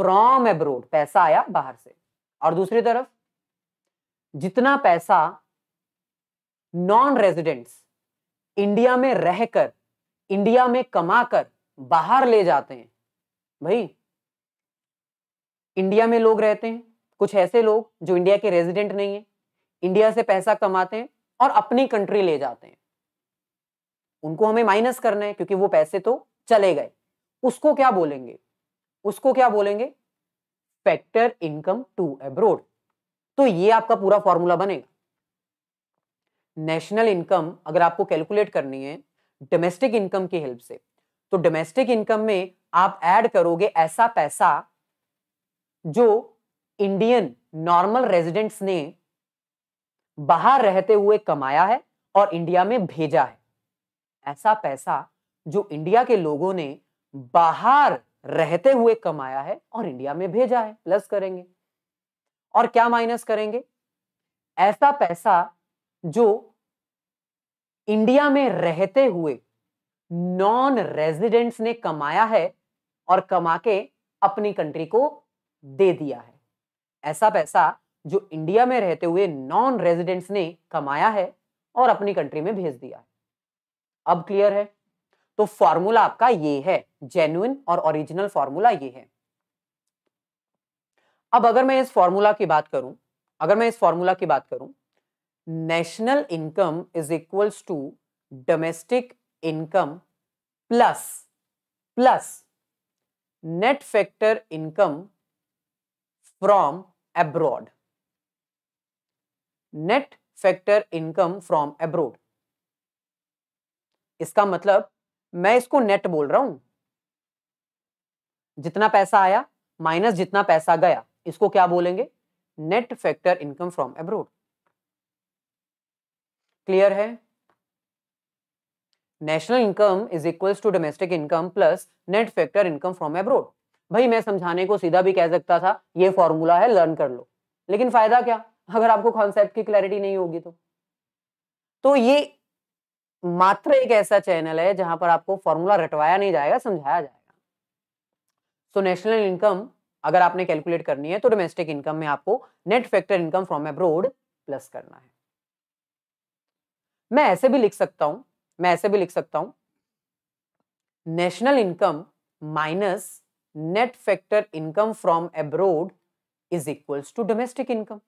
फ्रॉम एब्रोड पैसा आया बाहर से और दूसरी तरफ जितना पैसा नॉन रेजिडेंट्स इंडिया में रहकर इंडिया में कमाकर बाहर ले जाते हैं भाई इंडिया में लोग रहते हैं कुछ ऐसे लोग जो इंडिया के रेजिडेंट नहीं है इंडिया से पैसा कमाते हैं और अपनी कंट्री ले जाते हैं उनको हमें माइनस करना है क्योंकि वो पैसे तो चले गए उसको क्या बोलेंगे उसको क्या बोलेंगे फैक्टर इनकम टू एब्रोड तो ये आपका पूरा फॉर्मूला बनेगा नेशनल इनकम अगर आपको कैलकुलेट करनी है डोमेस्टिक इनकम की हेल्प से तो डोमेस्टिक इनकम में आप ऐड करोगे ऐसा पैसा जो इंडियन नॉर्मल रेजिडेंट्स ने बाहर रहते हुए कमाया है और इंडिया में भेजा है ऐसा पैसा जो इंडिया के लोगों ने बाहर रहते हुए कमाया है और इंडिया में भेजा है प्लस करेंगे और क्या माइनस करेंगे ऐसा पैसा जो इंडिया में रहते हुए नॉन रेजिडेंट्स ने कमाया है और कमा के अपनी कंट्री को दे दिया है ऐसा पैसा जो इंडिया में रहते हुए नॉन रेजिडेंट्स ने कमाया है और अपनी कंट्री में भेज दिया है अब क्लियर है तो फॉर्मूला आपका ये है जेन्युन और ओरिजिनल फॉर्मूला ये है अब अगर मैं इस फॉर्मूला की बात करूं अगर मैं इस फॉर्मूला की बात करूं national income is equals to domestic income plus plus net factor income from abroad net factor income from abroad इसका मतलब मैं इसको नेट बोल रहा हूं जितना पैसा आया माइनस जितना पैसा गया इसको क्या बोलेंगे net factor income from abroad clear है national income is equal to domestic income plus net factor income from abroad भाई मैं समझाने को सीधा भी कह सकता था ये फॉर्मूला है लर्न कर लो लेकिन फायदा क्या अगर आपको कॉन्सेप्ट की क्लैरिटी नहीं होगी तो तो ये मात्र एक ऐसा चैनल है जहां पर आपको फॉर्मूला रटवाया नहीं जाएगा समझाया जाएगा सो नेशनल इनकम अगर आपने कैलकुलेट करनी है तो डोमेस्टिक इनकम में आपको net factor income from abroad plus करना है मैं ऐसे भी लिख सकता हूं मैं ऐसे भी लिख सकता हूं national income minus net factor income from abroad is equals to domestic income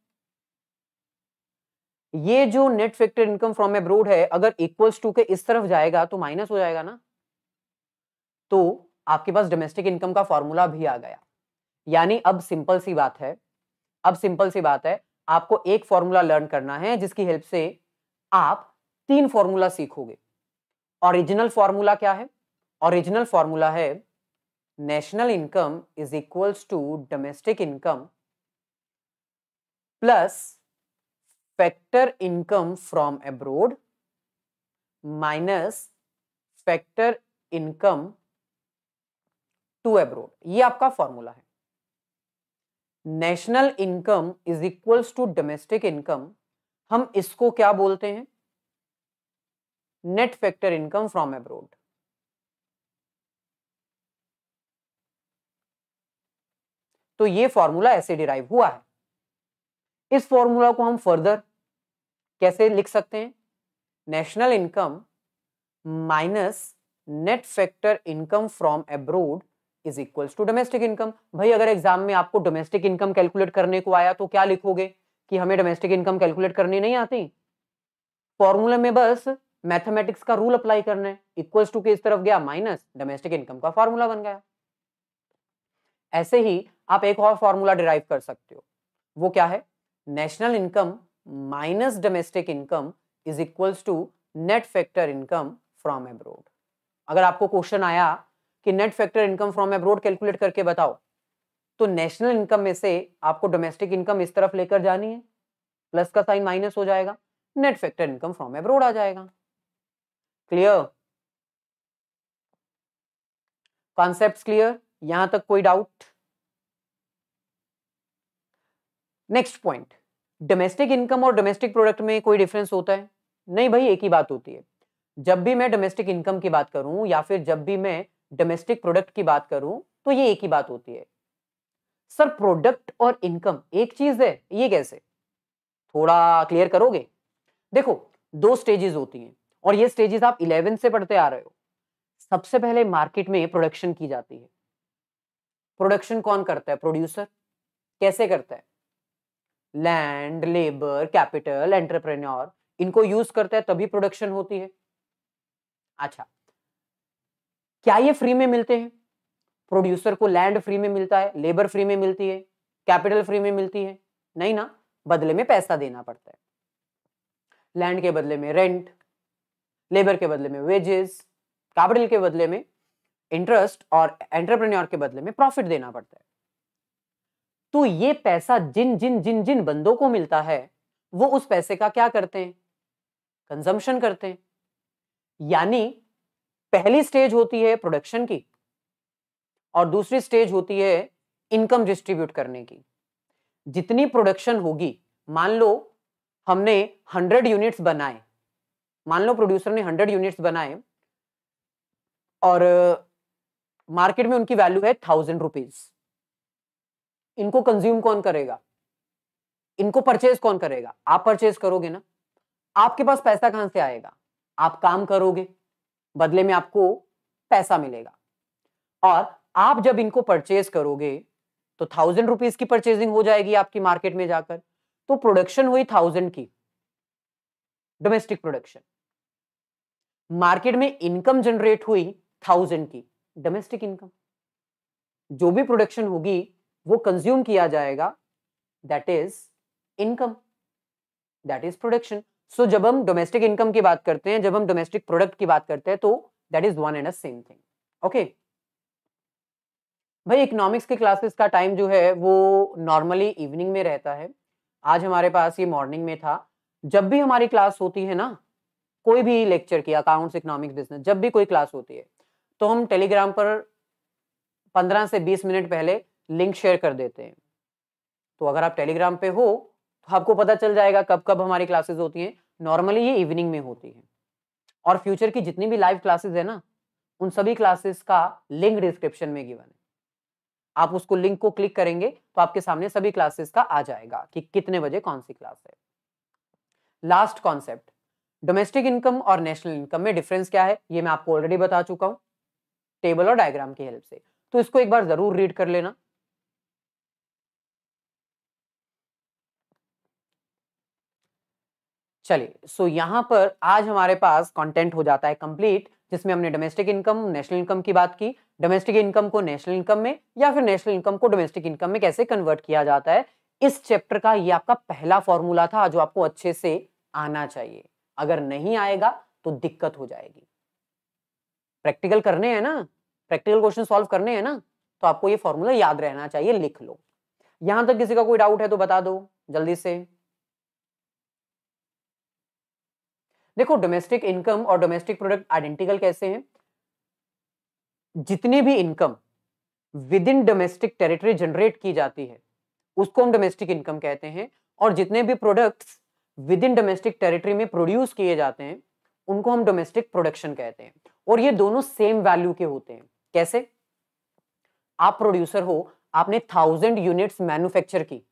ये जो net factor income from abroad है अगर इक्वल्स टू के इस तरफ जाएगा तो माइनस हो जाएगा ना तो आपके पास डोमेस्टिक इनकम का फॉर्मूला भी आ गया यानी अब सिंपल सी बात है अब सिंपल सी बात है आपको एक फॉर्मूला लर्न करना है जिसकी हेल्प से आप तीन फॉर्मूला सीखोगे ओरिजिनल फॉर्मूला क्या है ओरिजिनल फॉर्मूला है national income is equals to domestic income plus factor income from abroad minus factor income to abroad ये आपका फॉर्मूला है national income is equals to domestic income हम इसको क्या बोलते हैं net factor income from abroad तो ये फॉर्मूला ऐसे डिराइव हुआ है इस फॉर्मूला को हम फर्दर कैसे लिख सकते हैं national income minus net factor income from abroad is equals to domestic income भाई अगर एग्जाम में आपको डोमेस्टिक इनकम कैलकुलेट करने को आया तो क्या लिखोगे कि हमें डोमेस्टिक इनकम कैलकुलेट करनी नहीं आती फॉर्मूले में बस मैथमेटिक्स का रूल अप्लाई करना है इक्वल्स टू के इस तरफ गया माइनस डोमेस्टिक इनकम का फॉर्मूला बन गया ऐसे ही आप एक और फॉर्मूला डिराइव कर सकते हो वो क्या है national income minus domestic income is equals to net factor income from abroad अगर आपको क्वेश्चन आया कि net factor income from abroad calculate करके बताओ तो नेशनल इनकम में से आपको डोमेस्टिक इनकम इस तरफ लेकर जानी है प्लस का साइन माइनस हो जाएगा net factor income from abroad आ जाएगा क्लियर कॉन्सेप्ट क्लियर यहां तक कोई doubt next point domestic income और डोमेस्टिक प्रोडक्ट में कोई डिफरेंस होता है नहीं भाई एक ही बात होती है जब भी मैं डोमेस्टिक इनकम की बात करूं या फिर जब भी मैं डोमेस्टिक प्रोडक्ट की बात करूं तो ये एक ही बात होती है सर प्रोडक्ट और इनकम एक चीज है ये कैसे थोड़ा क्लियर करोगे देखो दो स्टेजेस होती हैं और ये स्टेजेस आप इलेवन से पढ़ते आ रहे हो सबसे पहले मार्केट में प्रोडक्शन की जाती है प्रोडक्शन कौन करता है प्रोड्यूसर कैसे करता है लैंड लेबर कैपिटल एंटरप्रेन्योर इनको यूज करता है तभी प्रोडक्शन होती है अच्छा क्या ये फ्री में मिलते हैं प्रोड्यूसर को लैंड फ्री में मिलता है लेबर फ्री में मिलती है कैपिटल फ्री में मिलती है नहीं ना बदले में पैसा देना पड़ता है लैंड के बदले में रेंट लेबर के बदले में वेजेस कैपिटल के बदले में इंटरेस्ट और एंटरप्रेन्योर के बदले में प्रॉफिट देना पड़ता है तो ये पैसा जिन जिन जिन जिन बंदों को मिलता है वो उस पैसे का क्या करते हैं कंजम्पशन करते हैं यानी पहली स्टेज होती है प्रोडक्शन की और दूसरी स्टेज होती है इनकम डिस्ट्रीब्यूट करने की जितनी प्रोडक्शन होगी मान लो हमने 100 यूनिट्स बनाए मान लो प्रोड्यूसर ने 100 यूनिट्स बनाए और मार्केट में उनकी वैल्यू है थाउजेंड रुपीज़ इनको कंज्यूम कौन करेगा इनको परचेज कौन करेगा आप परचेज करोगे ना आपके पास पैसा कहां से आएगा आप काम करोगे बदले में आपको पैसा मिलेगा और आप जब इनको परचेज करोगे तो थाउजेंड रुपीज की परचेजिंग हो जाएगी आपकी मार्केट में जाकर तो प्रोडक्शन हुई थाउजेंड की डोमेस्टिक प्रोडक्शन मार्केट में इनकम जनरेट हुई थाउजेंड की डोमेस्टिक इनकम जो भी प्रोडक्शन होगी वो कंज्यूम किया जाएगा that is income that is production so जब हम डोमेस्टिक इनकम की बात करते हैं जब हम डोमेस्टिक प्रोडक्ट की बात करते हैं तो that is one and a same thing okay भाई इकोनॉमिक्स के क्लासेस का टाइम जो है वो नॉर्मली इवनिंग में रहता है आज हमारे पास ये मॉर्निंग में था जब भी हमारी क्लास होती है ना कोई भी लेक्चर की अकाउंट्स इकोनॉमिक्स बिजनेस जब भी कोई क्लास होती है तो हम टेलीग्राम पर 15 से 20 मिनट पहले लिंक शेयर कर देते हैं तो अगर आप टेलीग्राम पे हो तो आपको पता चल जाएगा कब कब हमारी क्लासेस होती हैं नॉर्मली ये इवनिंग में होती हैं और फ्यूचर की जितनी भी लाइव क्लासेस है ना उन सभी क्लासेस का लिंक डिस्क्रिप्शन में गिवन है आप उसको लिंक को क्लिक करेंगे तो आपके सामने सभी क्लासेस का आ जाएगा कि कितने बजे कौन सी क्लास है लास्ट कॉन्सेप्ट डोमेस्टिक इनकम और नेशनल इनकम में डिफरेंस क्या है ये मैं आपको ऑलरेडी बता चुका हूँ टेबल और डायग्राम की हेल्प से तो इसको एक बार जरूर रीड कर लेना चलिए सो so यहाँ पर आज हमारे पास कंटेंट हो जाता है कंप्लीट जिसमें हमने डोमेस्टिक इनकम नेशनल इनकम की बात की डोमेस्टिक इनकम को नेशनल इनकम में या फिर नेशनल इनकम को डोमेस्टिक इनकम में कैसे कन्वर्ट किया जाता है इस चैप्टर का ये आपका पहला फॉर्मूला था जो आपको अच्छे से आना चाहिए अगर नहीं आएगा तो दिक्कत हो जाएगी प्रैक्टिकल करने है ना प्रैक्टिकल क्वेश्चन सॉल्व करने है ना तो आपको ये फॉर्मूला याद रहना चाहिए लिख लो यहां तक किसी का कोई डाउट है तो बता दो जल्दी से देखो डोमेस्टिक इनकम और डोमेस्टिक प्रोडक्ट आइडेंटिकल कैसे हैं जितनी भी income within domestic territory generate की जाती है उसको हम डोमेस्टिक इनकम कहते हैं और जितने भी products within domestic territory में प्रोड्यूस किए जाते हैं उनको हम डोमेस्टिक प्रोडक्शन कहते हैं और ये दोनों सेम वैल्यू के होते हैं कैसे आप प्रोड्यूसर हो आपने थाउजेंड यूनिट्स मैन्युफैक्चर की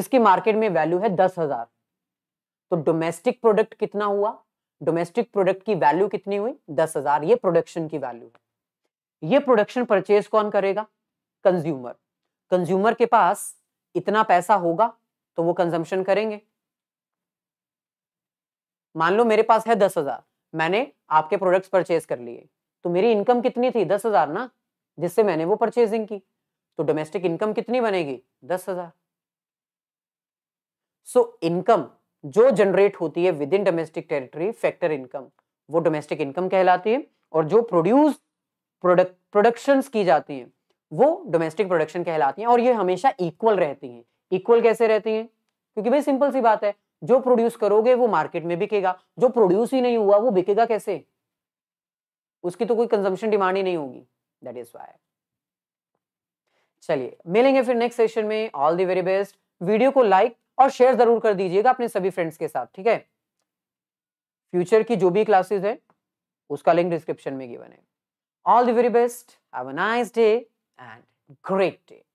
जिसकी मार्केट में वैल्यू है दस हजार तो डोमेस्टिक प्रोडक्ट कितना हुआ डोमेस्टिक प्रोडक्ट की वैल्यू कितनी हुई दस हजार ये प्रोडक्शन की वैल्यू है ये प्रोडक्शन परचेज कौन करेगा कंज्यूमर कंज्यूमर के पास इतना पैसा होगा तो वो कंजम्पशन करेंगे मान लो मेरे पास है दस हजार मैंने आपके प्रोडक्ट्स परचेज कर लिए तो मेरी इनकम कितनी थी दस हजार ना जिससे मैंने वो परचेजिंग की तो डोमेस्टिक इनकम कितनी बनेगी दस हजार सो इनकम जो जनरेट होती है within domestic territory factor income वो डोमेस्टिक इनकम कहलाती है और जो प्रोड्यूस प्रोडक्शन की जाती है वो डोमेस्टिक प्रोडक्शन कहलाती है और ये हमेशा इक्वल रहती है इक्वल कैसे रहती है क्योंकि भाई सिंपल सी बात है जो प्रोड्यूस करोगे वो मार्केट में बिकेगा जो प्रोड्यूस ही नहीं हुआ वो बिकेगा कैसे उसकी तो कोई कंजम्पशन डिमांड ही नहीं होगी दैट इज वाई चलिए मिलेंगे फिर नेक्स्ट सेशन में all the very best video को लाइक और शेयर जरूर कर दीजिएगा अपने सभी फ्रेंड्स के साथ ठीक है फ्यूचर की जो भी क्लासेस है उसका लिंक डिस्क्रिप्शन में गिवन है all the very best have a nice day and great day